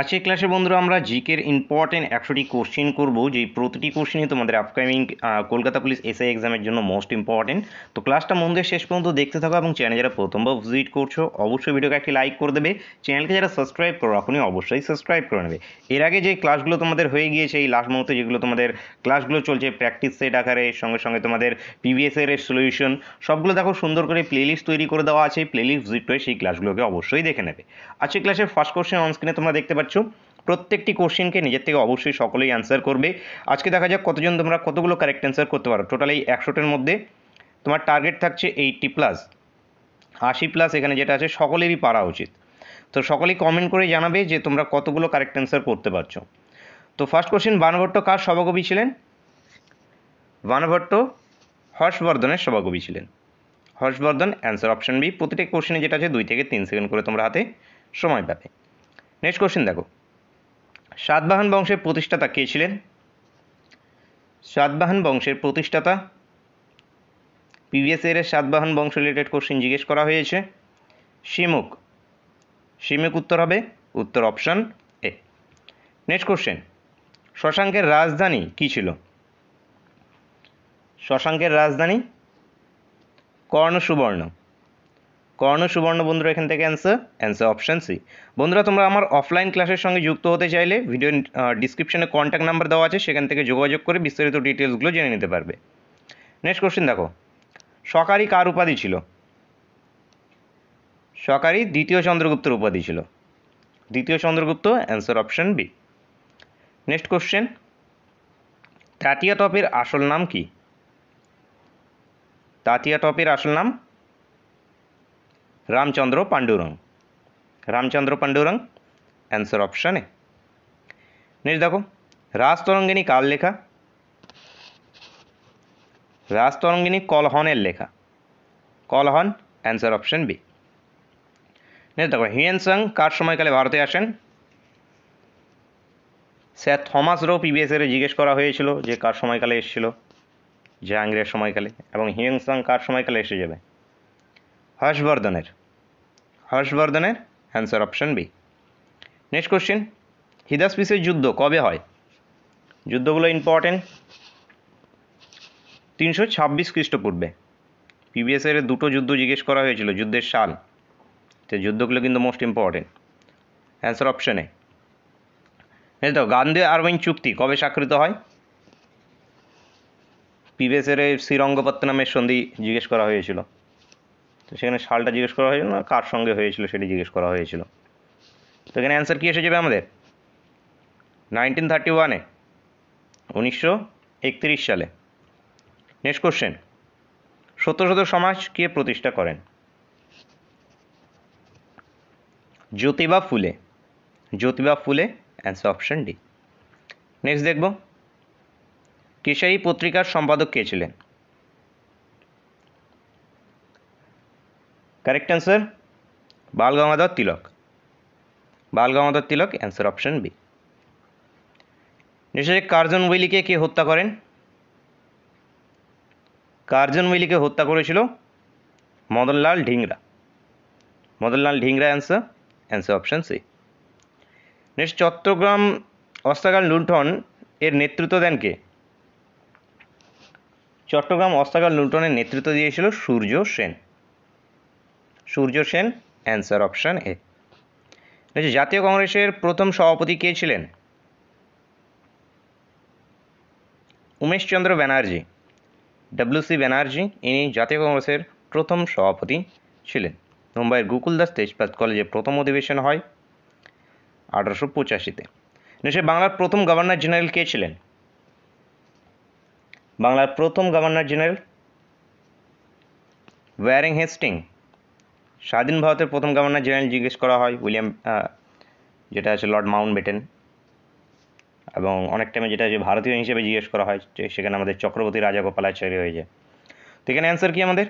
আজকের ক্লাসে বন্ধুরা আমরা জিকের ইম্পর্টেন্ট একশোটি কোশ্চেন করবো যে প্রতিটি কোশ্চেনই তোমাদের আপকামিং কলকাতা পুলিশ এসআই এক্সামের জন্য মোস্ট ইম্পর্টেন্ট তো ক্লাসটা মন শেষ পর্যন্ত দেখতে থাকো এবং চ্যানেল যারা প্রথমবার ভিজিট করছো অবশ্যই ভিডিওকে একটি লাইক করে দেবে চ্যানেলকে যারা সাবস্ক্রাইব করো এখনই অবশ্যই সাবস্ক্রাইব করে নেবে এর আগে যে ক্লাসগুলো তোমাদের হয়ে গিয়েছে এই লাস্ট মুহূর্তে যেগুলো তোমাদের ক্লাসগুলো চলছে প্র্যাকটিস সেট আকারে সঙ্গে সঙ্গে তোমাদের পিভিএসের সলিউশন সবগুলো দেখো সুন্দর করে প্লেলিস্ট তৈরি করে দেওয়া আছে প্লেলিস্ট ভিজিট করে সেই ক্লাসগুলোকে অবশ্যই দেখে নেবে আজকে ক্লাসের ফার্স্ট কোশ্চেন অন স্ক্রিনে তোমরা দেখতে পাচ্ছ পারছো প্রত্যেকটি কোশ্চেনকে নিজের থেকে অবশ্যই সকলেই অ্যান্সার করবে আজকে দেখা যাক কতজন তোমরা কতগুলো কারেক্ট অ্যান্সার করতে পারো টোটাল এই একশোটার মধ্যে তোমার টার্গেট থাকছে এইটটি প্লাস আশি প্লাস এখানে যেটা আছে সকলেরই পারা উচিত তো সকলেই কমেন্ট করে জানাবে যে তোমরা কতগুলো কারেক্ট অ্যান্সার করতে পারছো তো ফার্স্ট কোশ্চেন বানভট্ট কার সভাকবি ছিলেন বানভট্ট হর্ষবর্ধনের সভাকবি ছিলেন হর্ষবর্ধন অ্যান্সার অপশন বি প্রতিটি কোশ্চেনে যেটা আছে দুই থেকে তিন সেকেন্ড করে তোমরা হাতে সময় পাবে নেক্সট কোশ্চেন দেখো সাতবাহন বংশের প্রতিষ্ঠাতা কে ছিলেন সাতবাহন বংশের প্রতিষ্ঠাতা প্রিভিয়াস ইয়ারের সাতবাহন বংশ রিলেটেড কোশ্চেন জিজ্ঞেস করা হয়েছে শিমুক শিমুক উত্তর হবে উত্তর অপশন এ নেক্সট কোশ্চেন শশাঙ্কের রাজধানী কি ছিল শশাঙ্কের রাজধানী কর্ণ সুবর্ণ কর্ণ সুবর্ণ বন্ধুরা এখান থেকে অ্যান্সার অ্যান্সার অপশান সি বন্ধুরা তোমরা আমার অফলাইন ক্লাসের সঙ্গে যুক্ত হতে চাইলে ভিডিও ডিসক্রিপশনে কন্ট্যাক্ট নাম্বার দেওয়া আছে সেখান থেকে যোগাযোগ করে বিস্তারিত ডিটেলসগুলো জেনে নিতে পারবে নেক্সট কোশ্চেন দেখো সকারই কার উপাধি ছিল সকারি দ্বিতীয় চন্দ্রগুপ্তর উপাধি ছিল দ্বিতীয় Chandragupta answer option B next question Tatia টপের আসল নাম কি তাতিয়া টপের আসল নাম রামচন্দ্র পাণ্ডুরং রামচন্দ্র পাণ্ডুরং आंसर অপশানে है দেখো देखो রাজ তরঙ্গিনী কার লেখা রাজ তরঙ্গিনী কলহনের লেখা Kalhana answer option B next দেখো হিয়েন সাং কার সময়কালে ভারতে আসেন স্যার থমাস রো পিবিএসের জিজ্ঞেস করা হয়েছিল যে কার সময়কালে এসেছিল জাহাঙ্গীরের সময়কালে এবং হিয়েন সাং কার সময়কালে এসে যাবে হর্ষবর্ধনের হর্ষবর্ধনের answer option B next question হিদাসপিসের যুদ্ধ কবে হয় যুদ্ধগুলো ইম্পর্টেন্ট তিনশো ছাব্বিশ খ্রিস্টপূর্বে পিবিএসের দুটো যুদ্ধ জিজ্ঞেস করা হয়েছিল যুদ্ধের সাল তো যুদ্ধগুলো কিন্তু মোস্ট ইম্পর্টেন্ট অ্যান্সার অপশানে এই তো গান্ধী আরবাইন চুক্তি কবে স্বাক্ষরিত হয় পিবিএসের শ্রীরঙ্গপত্তনামের সন্ধি জিজ্ঞেস করা হয়েছিল তো সেখানে সালটা জিজ্ঞেস করা হয়েছিল না কার সঙ্গে হয়েছিল সেটি জিজ্ঞেস করা হয়েছিল তো এখানে অ্যান্সার কী এসে যাবে আমাদের নাইনটিন থার্টি ওয়ানে উনিশশো একত্রিশ সালে নেক্সট কোশ্চেন সত্যশত সমাজ কে প্রতিষ্ঠা করেন জ্যোতিবা ফুলে জ্যোতিবা ফুলে অ্যান্সার অপশন ডি নেক্সট দেখব কেশারি পত্রিকার সম্পাদক কে ছিলেন correct answer Bal Tilak Bal Tilak answer option B নিশ্চয় কার্জন উইলিকে কে হত্যা করেন কার্জন উইলিকে হত্যা করেছিল Madanlal Dhingra Madanlal Dhingra answer answer option C next Chittagong অস্ত্রাগার লুণ্ঠন এর নেতৃত্ব দেন কে চট্টগ্রাম অস্ত্রাগার লুণ্ঠনের নেতৃত্ব দিয়েছিল Surya Sen Surya Sen answer option A জাতীয় কংগ্রেসের প্রথম সভাপতি কে ছিলেন উমেশচন্দ্র ব্যানার্জি ডব্লিউসি ব্যানার্জি ইনি জাতীয় কংগ্রেসের প্রথম সভাপতি ছিলেন মুম্বাইয়ের গোকুলদাস তেজপাত কলেজে প্রথম অধিবেশন হয় আঠারোশো পঁচাশিতে নিশ্চয় বাংলার প্রথম গভর্নর জেনারেল কে ছিলেন বাংলার প্রথম গভর্নর জেনারেল ওয়ারিং হেস্টিং স্বাধীন ভারতের প্রথম গভর্নর জেনারেল জিজ্ঞেস করা হয় উইলিয়াম যেটা আছে লর্ড মাউন্ট বেটেন এবং অনেক টাইমে যেটা আছে ভারতীয় হিসেবে জিজ্ঞেস করা হয় সেখানে আমাদের চক্রবর্তী রাজা গোপালাচার্য হয়ে যায় তো এখানে অ্যান্সার কী আমাদের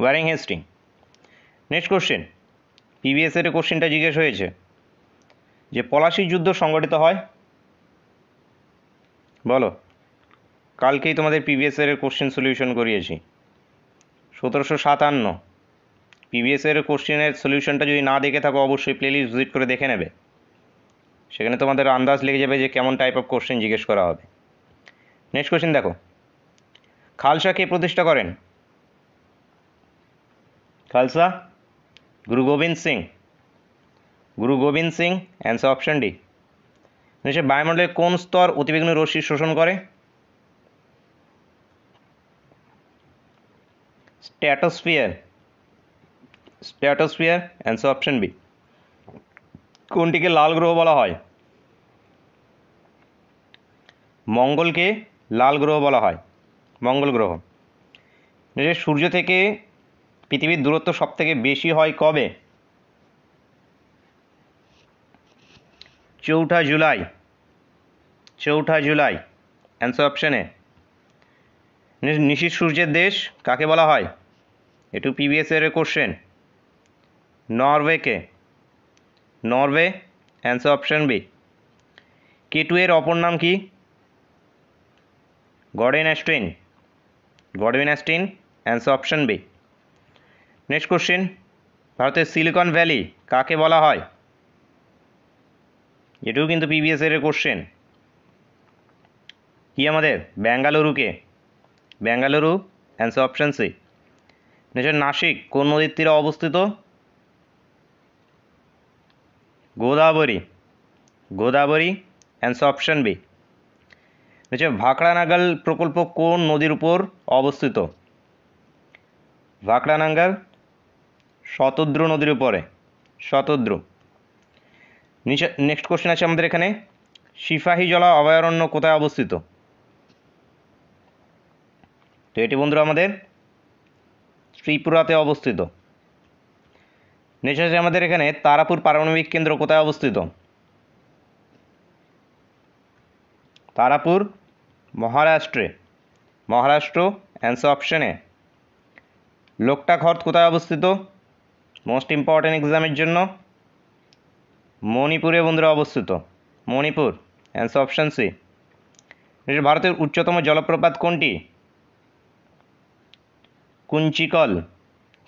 ওয়ারিং হেস্টিং নেক্সট কোশ্চেন পিবিএসের কোশ্চেনটা জিজ্ঞেস হয়েছে যে পলাশি যুদ্ধ সংগঠিত হয় বলো কালকেই তোমাদের পিবিএসের কোশ্চেন সলিউশন করিয়েছি সতেরোশো সাতান্ন এর কোশ্চেনের সলিউশনটা যদি না দেখে থাকো অবশ্যই প্লেলিস্ট ভিজিট করে দেখে নেবে সেখানে তোমাদের আন্দাজ লেগে যাবে যে কেমন টাইপ অফ কোশ্চেন জিজ্ঞেস করা হবে নেক্সট কোশ্চেন দেখো খালসা কে প্রতিষ্ঠা করেন খালসা গুরু Gobind Singh Guru Gobind Singh answer option D সে বায়ুমণ্ডলের কোন স্তর অতিবেগ্ন রশ্মি শোষণ করে stratosphere stratosphere answer option B কোনটিকে লাল গ্রহ বলা হয় মঙ্গলকে লাল গ্রহ বলা হয় মঙ্গল গ্রহ সূর্য থেকে পৃথিবীর দূরত্ব সব থেকে বেশি হয় কবে চৌঠা জুলাই চৌঠা জুলাই অ্যান্সার অপশানে নিশির সূর্যের দেশ কাকে বলা হয় এটু পিবিএসের কোশ্চেন নরওয়ে কে Norway answer option B K two এর অপর নাম কি Godwin Austen Godwin Austen answer option B next question ভারতের সিলিকন ভ্যালি কাকে বলা হয় এটিও কিন্তু পিবিএস এর কোশ্চেন কি আমাদের বেঙ্গালুরুকে Bengaluru answer option C next Nashik কোন নদীর তীরে অবস্থিত Godavari Godavari ans option B হচ্ছে ভাকড়ানাগাল প্রকল্প কোন নদীর উপর অবস্থিত ভাকড়ানাঙ্গাল শতদ্রু নদীর উপরে শতদ্রু নিচে নেক্সট কোশ্চেন আছে আমাদের এখানে সিপাহী জলা অভয়ারণ্য কোথায় অবস্থিত তো এটি বন্ধুরা আমাদের ত্রিপুরাতে অবস্থিত নেক্সট আছে আমাদের এখানে তারাপুর পারমাণবিক কেন্দ্র কোথায় অবস্থিত তারাপুর মহারাষ্ট্রে মহারাষ্ট্র অ্যান্সার অপশানে লোকটা হ্রদ কোথায় অবস্থিত মোস্ট ইম্পর্ট্যান্ট এক্সামের জন্য মণিপুরে বন্ধুরা অবস্থিত মণিপুর অ্যান্সার অপশান সি ভারতের উচ্চতম জলপ্রপাত কোনটি কুঞ্চিকল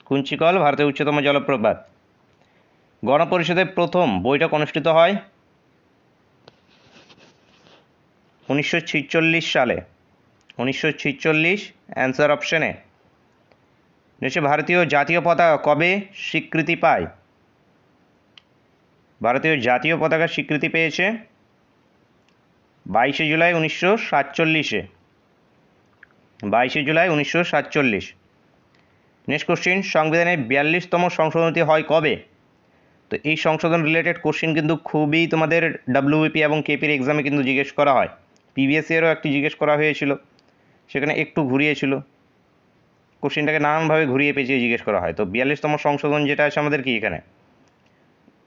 কুঞ্চিকল ভারতের উচ্চতম জলপ্রপাত গণপরিষদের প্রথম বৈঠক অনুষ্ঠিত হয় উনিশশো সালে উনিশশো অ্যান্সার অপশানে দেশে ভারতীয় জাতীয় পতাকা কবে স্বীকৃতি পায় ভারতীয় জাতীয় পতাকা স্বীকৃতি পেয়েছে বাইশে জুলাই উনিশশো সাতচল্লিশে বাইশে জুলাই উনিশশো সাতচল্লিশ নেক্সট কোশ্চিন সংবিধানের বিয়াল্লিশতম সংশোধনীতি হয় কবে তো এই সংশোধন রিলেটেড কোশ্চেন কিন্তু খুবই তোমাদের ডাব্লিউপি এবং কেপির এক্সামে কিন্তু জিজ্ঞেস করা হয় পিবিএস e এরও একটি জিজ্ঞেস করা হয়েছিল সেখানে একটু ঘুরিয়েছিল কোশ্চেনটাকে নানানভাবে ঘুরিয়ে পেঁচিয়ে জিজ্ঞেস করা হয় তো বিয়াল্লিশতম সংশোধন যেটা আছে আমাদের কি এখানে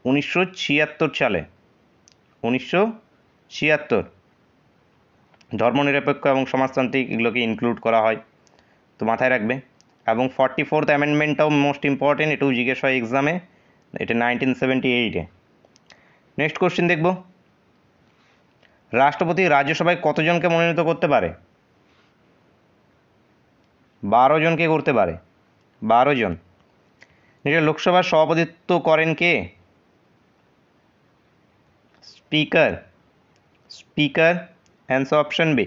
উনিশশো ছিয়াত্তর সালে উনিশশো ছিয়াত্তর ধর্মনিরপেক্ষ এবং সমাজতান্ত্রিক এগুলোকে ইনক্লুড করা হয় তো মাথায় রাখবে এবং ফর্টি ফোর্থ অ্যামেন্ডমেন্টটাও মোস্ট ইম্পর্টেন্ট এটাও জিজ্ঞেস হয় এক্সামে এটা নাইনটিন সেভেন্টি এইটে নেক্সট কোশ্চেন দেখব রাষ্ট্রপতি রাজ্যসভায় কতজনকে মনোনীত করতে পারে বারো জনকে করতে পারে বারো জন নিজের লোকসভার সভাপতিত্ব করেন কে speaker speaker answer option B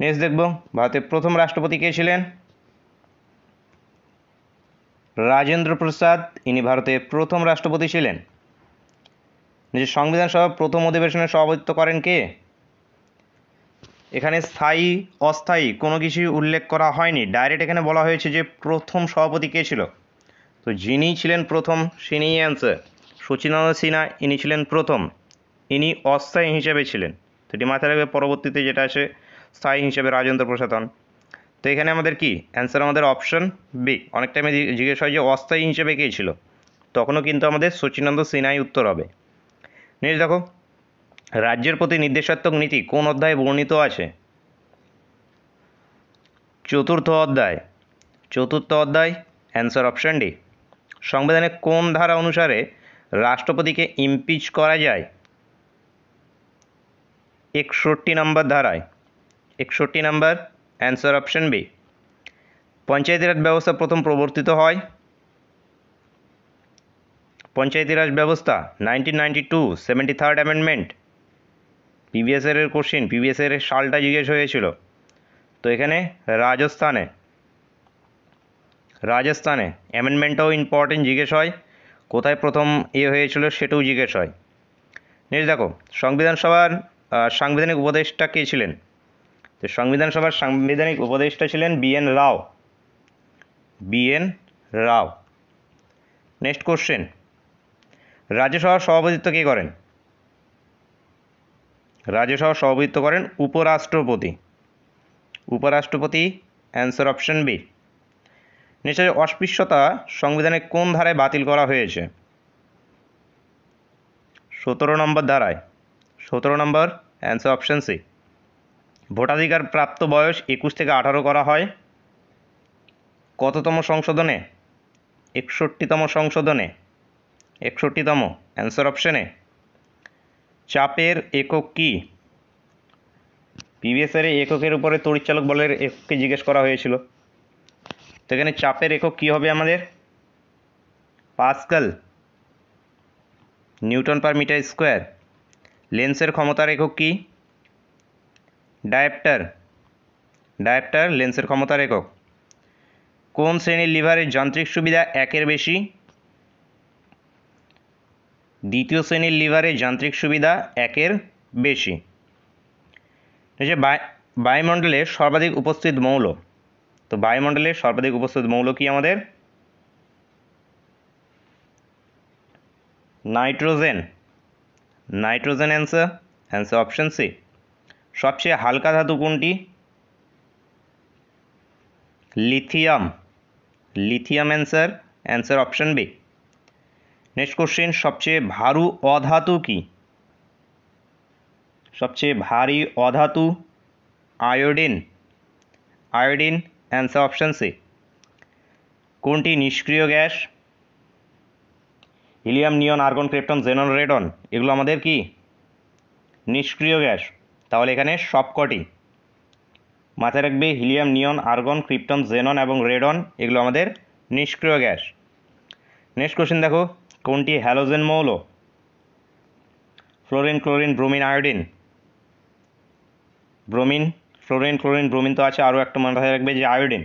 next দেখব ভারতের প্রথম রাষ্ট্রপতি কে ছিলেন রাজেন্দ্র প্রসাদ ইনি ভারতের প্রথম রাষ্ট্রপতি ছিলেন নিজের সংবিধান সভা প্রথম অধিবেশনে সভাপতিত্ব করেন কে এখানে স্থায়ী অস্থায়ী কোনো কিছুই উল্লেখ করা হয়নি ডাইরেক্ট এখানে বলা হয়েছে যে প্রথম সভাপতি কে ছিল তো যিনি ছিলেন প্রথম সিনিই অ্যান্সার সচিনন্দ সিনহা ইনি ছিলেন প্রথম ইনি অস্থায়ী হিসেবে ছিলেন তো এটি মাথায় রাখবে পরবর্তীতে যেটা আছে স্থায়ী হিসেবে রাজেন্দ্র প্রসাদন তো এখানে আমাদের কি অ্যান্সার আমাদের অপশন বি অনেক টাইমে জিজ্ঞেস হয় যে অস্থায়ী হিসেবে কে ছিল তখনও কিন্তু আমাদের শচীনন্দ সিনহাই উত্তর হবে নেক্সট দেখো রাজ্যের প্রতি নির্দেশাত্মক নীতি কোন অধ্যায়ে বর্ণিত আছে চতুর্থ অধ্যায় চতুর্থ অধ্যায় অ্যান্সার অপশান ডি সংবিধানে কোন ধারা অনুসারে রাষ্ট্রপতিকে ইমপিচ করা যায় একষট্টি নম্বর ধারায় একষট্টি নম্বর অ্যান্সার অপশন বি পঞ্চায়েতিরাজ ব্যবস্থা প্রথম প্রবর্তিত হয় পঞ্চায়েতিরাজ ব্যবস্থা nineteen ninety two seventy third amendment PBS এর কোশ্চিন পিবিএস এর সালটা জিজ্ঞেস হয়েছিল তো এখানে রাজস্থানে রাজস্থানে অ্যামেন্ডমেন্টটাও ইম্পর্টেন্ট জিজ্ঞেস হয় কোথায় প্রথম ইয়ে হয়েছিল সেটাও জিজ্ঞেস হয় নেক্সট দেখো সংবিধান সভার সাংবিধানিক উপদেষ্টা কে ছিলেন তো সংবিধান সভার সাংবিধানিক উপদেষ্টা ছিলেন B N Rao B N Rao next question রাজ্যসভার সভাপতিত্ব কে করেন রাজ্যসভার সভাপতিত্ব করেন উপরাষ্ট্রপতি উপরাষ্ট্রপতি অ্যান্সার অপশন বি নিশ্চয় অস্পৃশ্যতা সংবিধানে কোন ধারায় বাতিল করা হয়েছে সতেরো নম্বর ধারায় সতেরো নম্বর অ্যান্সার অপশন সি ভোটাধিকার প্রাপ্ত বয়স একুশ থেকে আঠারো করা হয় কততম সংশোধনে একষট্টিতম সংশোধনে একষট্টিতম অ্যান্সার অপশানে চাপের একক কী প্রিভিয়াসের এককের উপরে তরিচালক বলের এককে জিজ্ঞেস করা হয়েছিল তো এখানে চাপের একক কী হবে আমাদের pascal newton per metre square লেন্সের ক্ষমতার একক কী ডায়াপ্টার ডায়াপ্টার লেন্সের ক্ষমতার একক কোন শ্রেণীর লিভারের যান্ত্রিক সুবিধা একের বেশি দ্বিতীয় শ্রেণীর লিভারে যান্ত্রিক সুবিধা একের বেশি যে বায়ুমণ্ডলে সর্বাধিক উপস্থিত মৌল তো বায়ুমণ্ডলে সর্বাধিক উপস্থিত মৌল কি আমাদের nitrogen nitrogen answer answer option C সবচেয়ে হালকা ধাতু কোনটি lithium lithium answer answer option B next question সবচেয়ে ভারু অধাতু কি সবচেয়ে ভারী অধাতু iodine iodine answer option C কোনটি নিষ্ক্রিয় gas helium neon argon krypton xenon radon এগুলো আমাদের কি নিষ্ক্রিয় গ্যাস তাহলে এখানে সবকটি মাথায় রাখবে helium neon argon krypton xenon এবং রেডন এগুলো আমাদের নিষ্ক্রিয় গ্যাস নেক্সট কোশ্চেন দেখো কোনটি হ্যালোজেন মৌল fluorine chlorine bromine iodine bromine fluorine chlorine bromine তো আছে আরও একটা মাথায় রাখবে যে আয়োডিন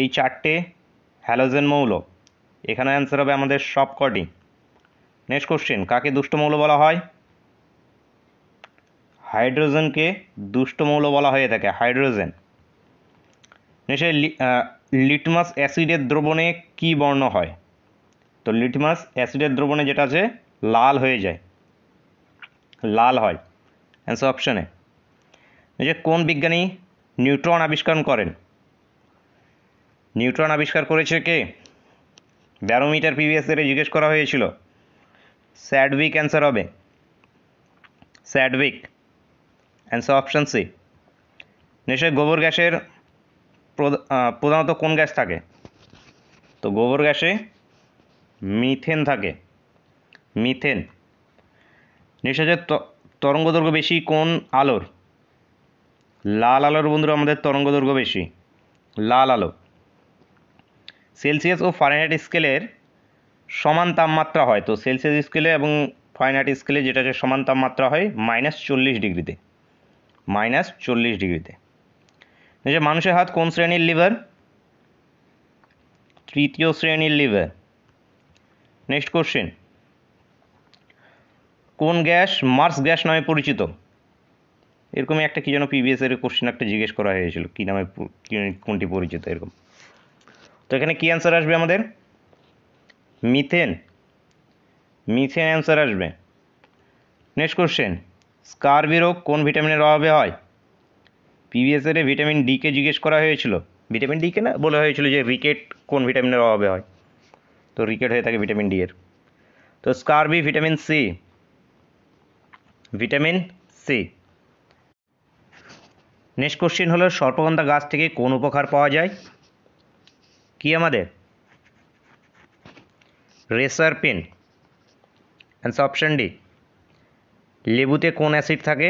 এই চারটে হ্যালোজেন মৌল এখানে অ্যান্সার হবে আমাদের সবকটি নেক্সট কোশ্চেন কাকে দুষ্ট মৌল বলা হয় হাইড্রোজেনকে দুষ্ট মৌল বলা হয়ে থাকে হাইড্রোজেন নিশ্চয়ই লিটমাস অ্যাসিডের দ্রবণে কি বর্ণ হয় তো লিটমাস অ্যাসিডের দ্রবণে যেটা আছে লাল হয়ে যায় লাল হয় অ্যান্সার অপশানে যে কোন বিজ্ঞানী নিউট্রন আবিষ্কার করেন নিউট্রন আবিষ্কার করেছে কে ব্যারোমিটার প্রিভিয়াস ইয়ারে জিজ্ঞেস করা হয়েছিল স্যাডউইক অ্যান্সার হবে স্যাডউইক অ্যান্সার অপশান সি নিশ্চয় গোবর গ্যাসের প্রধানত কোন গ্যাস থাকে তো গোবর গ্যাসে মিথেন থাকে মিথেন নিশ্চয় তরঙ্গ দৈর্ঘ্য বেশি কোন আলোর লাল আলোর বন্ধুরা আমাদের তরঙ্গ দৈর্ঘ্য বেশি লাল আলো সেলসিয়াস ও ফারেনহাইট স্কেলের সমান তাপমাত্রা হয় তো সেলসিয়াস স্কেলে এবং ফারেনহাইট স্কেলে যেটা সমান তাপমাত্রা হয় মাইনাস চল্লিশ ডিগ্রিতে মাইনাস চল্লিশ ডিগ্রিতে যে মানুষের হাত কোন শ্রেণীর লিভার তৃতীয় শ্রেণীর লিভার নেক্সট কোশ্চেন কোন গ্যাস মার্স গ্যাস নামে পরিচিত এরকমই একটা কী যেন পিবিএস এর কোশ্চেন একটা জিজ্ঞেস করা হয়েছিল কী নামে কোনটি পরিচিত এরকম তো এখানে কী অ্যান্সার আসবে আমাদের মিথেন মিথেন অ্যান্সার আসবে নেক্সট কোশ্চেন স্কারবি রোগ কোন ভিটামিনের অভাবে হয় পিভিএসের ভিটামিন ডিকে জিজ্ঞেস করা হয়েছিল ভিটামিন ডিকে না বলা হয়েছিল যে রিকেট কোন ভিটামিনের অভাবে হয় তো রিকেট হয়ে থাকে ভিটামিন ডি এর তো scurvy vitamin C vitamin C next question হলো সর্পগন্ধা গাছ থেকে কোন উপকার পাওয়া যায় কি আমাদের রেসার পেন অপশন ডি লেবুতে কোন অ্যাসিড থাকে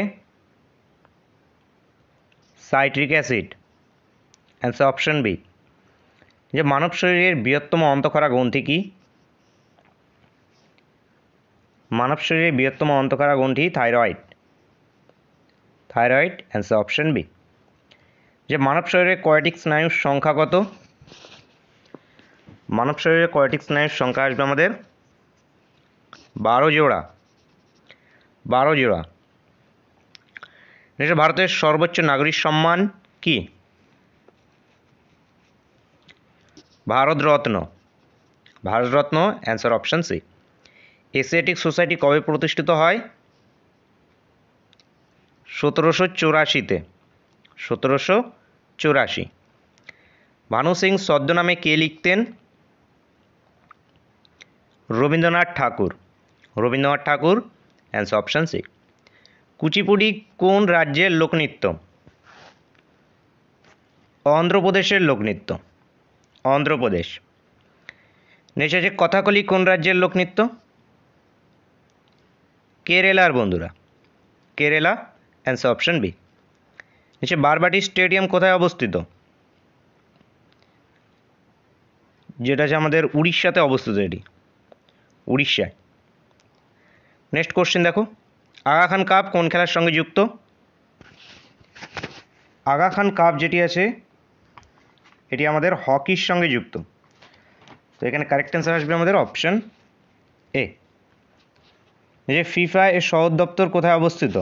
citric acid answer option B যে মানব শরীরের বৃহত্তম অন্তঃক্ষরা গ্রন্থি কী মানব শরীরের বৃহত্তম অন্তঃক্ষরা গ্রন্থি thyroid thyroid answer option B যে মানব শরীরে কয়টিক স্নায়ুর সংখ্যা কত মানব শরীরে কয়টিক স্নায়ুর সংখ্যা আসবে আমাদের বারো জোড়া বারো জোড়া এটা ভারতের সর্বোচ্চ নাগরিক সম্মান কি Bharat Ratna Bharat Ratna answer option C Asiatic society কবে প্রতিষ্ঠিত হয় সতেরোশো চৌরাশিতে সতেরোশো চৌরাশি ভানু সিং ছদ্মনামে কে লিখতেন Rabindranath Thakur Rabindranath Thakur answer option C Kuchipudi কোন রাজ্যের লোকনৃত্য অন্ধ্রপ্রদেশের লোকনৃত্য অন্ধ্রপ্রদেশ নেক্সট আছে কথাকলি কোন রাজ্যের লোকনৃত্য কেরালার বন্ধুরা কেরালা অ্যান্সার অপশান বি নিচে বারবাটি স্টেডিয়াম কোথায় অবস্থিত যেটা আছে আমাদের উড়িষ্যাতে অবস্থিত এটি উড়িষ্যায় নেক্সট কোশ্চেন দেখো আগা খান কাপ কোন খেলার সঙ্গে যুক্ত আগা খান কাপ যেটি আছে এটি আমাদের হকির সঙ্গে যুক্ত তো এখানে কারেক্ট অ্যান্সার আসবে আমাদের অপশান এ যে ফিফা এর সদর দপ্তর কোথায় অবস্থিত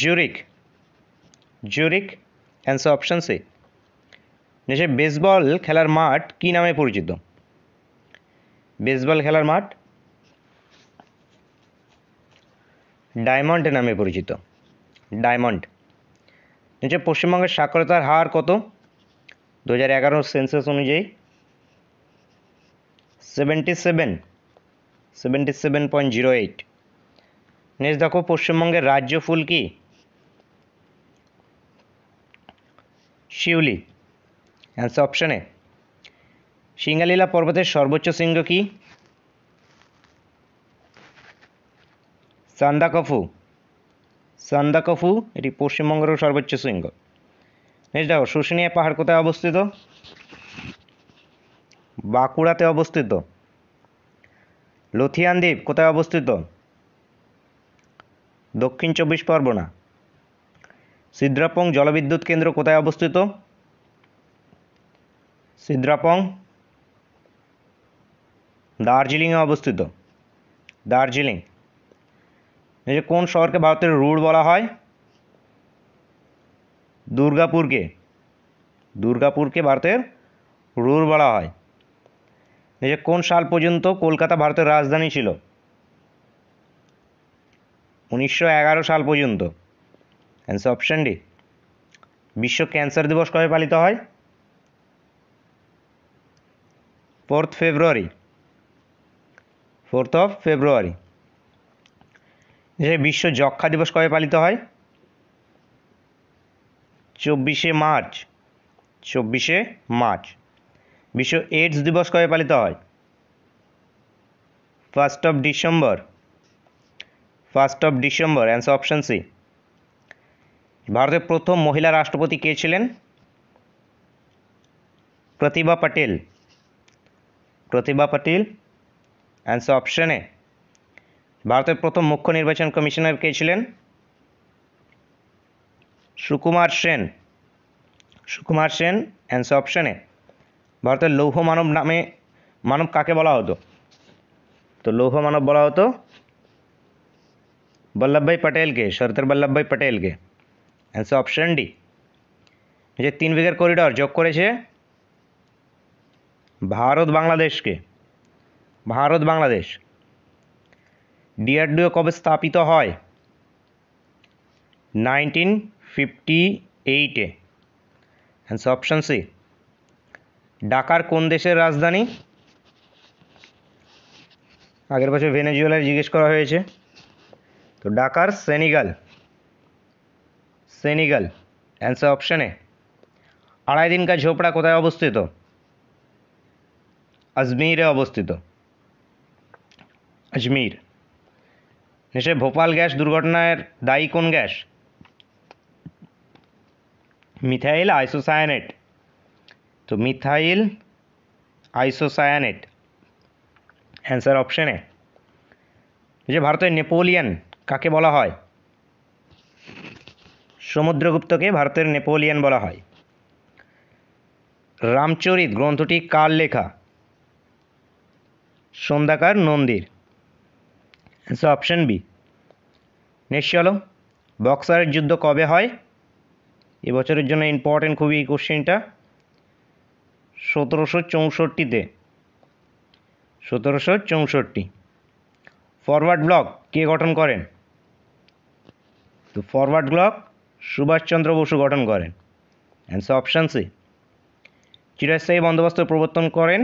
Zurich Zurich answer option C যে বেসবল খেলার মাঠ কী নামে পরিচিত বেসবল খেলার মাঠ ডায়মন্ড নামে পরিচিত ডায়মন্ড নিচে পশ্চিমবঙ্গের সাক্ষরতার হার কত দু হাজার এগারো সেন্সাস অনুযায়ী seventy seven seventy seven point zero eight next দেখো পশ্চিমবঙ্গের রাজ্য ফুল কি শিউলি অ্যান্সার অপশানে সিঙ্গালীলা পর্বতের সর্বোচ্চ শৃঙ্গ কি সান্দাকফু সান্দাকফু এটি পশ্চিমবঙ্গেরও সর্বোচ্চ শৃঙ্গ নেক্সট দেখো শুশুনিয়া পাহাড় কোথায় অবস্থিত বাঁকুড়াতে অবস্থিত লথিয়ান দ্বীপ কোথায় অবস্থিত দক্ষিণ চব্বিশ পরগনা সিদ্রাপং জলবিদ্যুৎ কেন্দ্র কোথায় অবস্থিত সিদ্রাপং দার্জিলিংয়ে অবস্থিত দার্জিলিং এই যে কোন শহরকে ভারতের রুড় বলা হয় দুর্গাপুরকে দুর্গাপুরকে ভারতের রুড় বলা হয় এই যে কোন সাল পর্যন্ত কলকাতা ভারতের রাজধানী ছিল উনিশশো সাল পর্যন্ত অ্যান্সার অপশান ডি বিশ্ব ক্যান্সার দিবস কবে পালিত হয় fourth February fourth of February দেশে বিশ্ব যক্ষা দিবস কবে পালিত হয় চব্বিশে মার্চ চব্বিশে মার্চ বিশ্ব এইডস দিবস কবে পালিত হয় first of December first of December answer option C ভারতের প্রথম মহিলা রাষ্ট্রপতি কে ছিলেন Pratibha Patil Pratibha Patil answer option A ভারতের প্রথম মুখ্য নির্বাচন কমিশনার কে ছিলেন Sukumar Sen Sukumar Sen answer option A ভারতের লৌহ মানব নামে মানব কাকে বলা হতো তো লৌহ মানব বলা হতো বল্লভভাই পটেলকে সর্দার বল্লভভাই পটেলকে অ্যান্সার অপশন ডি যে তিন বিঘের করিডর যোগ করেছে ভারত বাংলাদেশকে ভারত বাংলাদেশ ডিআরডিও কবে স্থাপিত হয় নাইনটিন ফিফটি এইটে অ্যান্সার অপশান সি ডাকার কোন দেশের রাজধানী আগের বছর ভেনেজুয়েলার জিজ্ঞেস করা হয়েছে তো ডাকার সেনিগাল সেনিগাল অ্যান্সার অপশানে আড়াই দিনকার ঝোপড়া কোথায় অবস্থিত আজমিরে অবস্থিত আজমির निश्चय ভোপাল গ্যাস দুর্ঘটনার দায়ী কোন গ্যাস মিথাইল আইসোসায়ানেট তো মিথাইল আইসোসায়ানেট অ্যান্সার অপশানে যে ভারতের নেপোলিয়ান কাকে বলা হয় সমুদ্রগুপ্তকে ভারতের নেপোলিয়ান বলা হয় রামচরিত গ্রন্থটি কার লেখা সন্ধ্যাকার নন্দীর অ্যান্সার অপশান বি নেক্সট চলো বক্সারের যুদ্ধ কবে হয় এবছরের জন্য ইম্পর্টেন্ট খুবই এই কোশ্চেনটা সতেরোশো চৌষট্টিতে সতেরোশো চৌষট্টি ফরওয়ার্ড ব্লক কে গঠন করেন তো ফরওয়ার্ড ব্লক সুভাষচন্দ্র বসু গঠন করেন অ্যান্সার অপশান সি চিরস্থায়ী বন্দোবস্ত প্রবর্তন করেন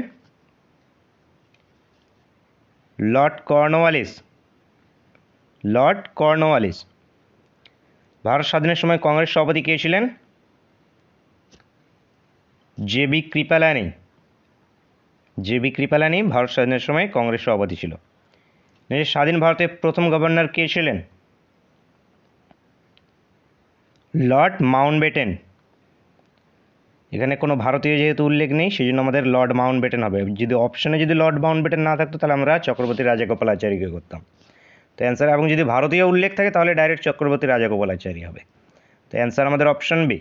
Lord Cornwallis Lord Cornwallis Bharat স্বাধীনের সময় কংগ্রেস সভাপতি কে ছিলেন J B Kripalani J B Kripalani Bharat স্বাধীনের সময় কংগ্রেস সভাপতি ছিল স্বাধীন ভারতের প্রথম গভর্নর কে ছিলেন লর্ড মাউন্টবেটেন এখানে কোনো ভারতীয় যেহেতু উল্লেখ নেই সেই জন্য আমাদের লর্ড মাউন্টবেটেন হবে যদি অপশনে যদি লর্ড মাউন্টবেটেন না থাকতো তাহলে আমরা চক্রবর্তী আচার্যকে করতাম তো অ্যান্সার এবং যদি ভারতীয় উল্লেখ থাকে তাহলে ডাইরেক্ট চক্রবর্তী রাজাগোপালাচারী হবে তো অ্যান্সার আমাদের অপশান বি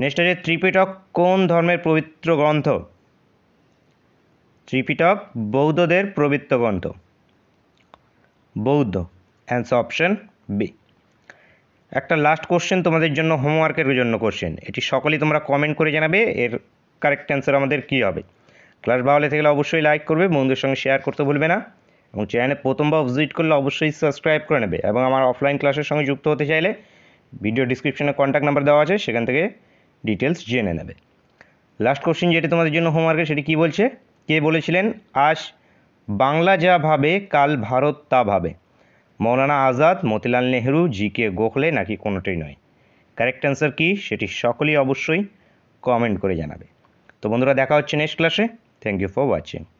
নেক্সট আছে ত্রিপিটক কোন ধর্মের পবিত্র গ্রন্থ ত্রিপিটক বৌদ্ধদের পবিত্র গ্রন্থ বৌদ্ধ অ্যান্সার অপশান বি একটা লাস্ট কোশ্চেন তোমাদের জন্য হোমওয়ার্কের জন্য কোশ্চেন এটি সকলেই তোমরা কমেন্ট করে জানাবে এর কারেক্ট অ্যান্সার আমাদের কী হবে ক্লাস ভালো থেকে অবশ্যই লাইক করবে বন্ধুদের সঙ্গে শেয়ার করতে ভুলবে না এবং চ্যানেলে প্রথমবার ভিজিট করলে অবশ্যই সাবস্ক্রাইব করে নেবে এবং আমার অফলাইন ক্লাসের সঙ্গে যুক্ত হতে চাইলে ভিডিও ডিসক্রিপশনে কন্ট্যাক্ট নাম্বার দেওয়া আছে সেখান থেকে ডিটেলস জেনে নেবে লাস্ট কোশ্চিন যেটি তোমাদের জন্য হোমওয়ার্কে সেটি কী বলছে কে বলেছিলেন আজ বাংলা যা ভাবে কাল ভারত তা ভাবে মৌলানা আজাদ মতিলাল নেহরু জি কে গোখলে নাকি কোনোটাই নয় কারেক্ট অ্যান্সার কী সেটি সকলেই অবশ্যই কমেন্ট করে জানাবে তো বন্ধুরা দেখা হচ্ছে নেক্সট ক্লাসে থ্যাংক ইউ ফর ওয়াচিং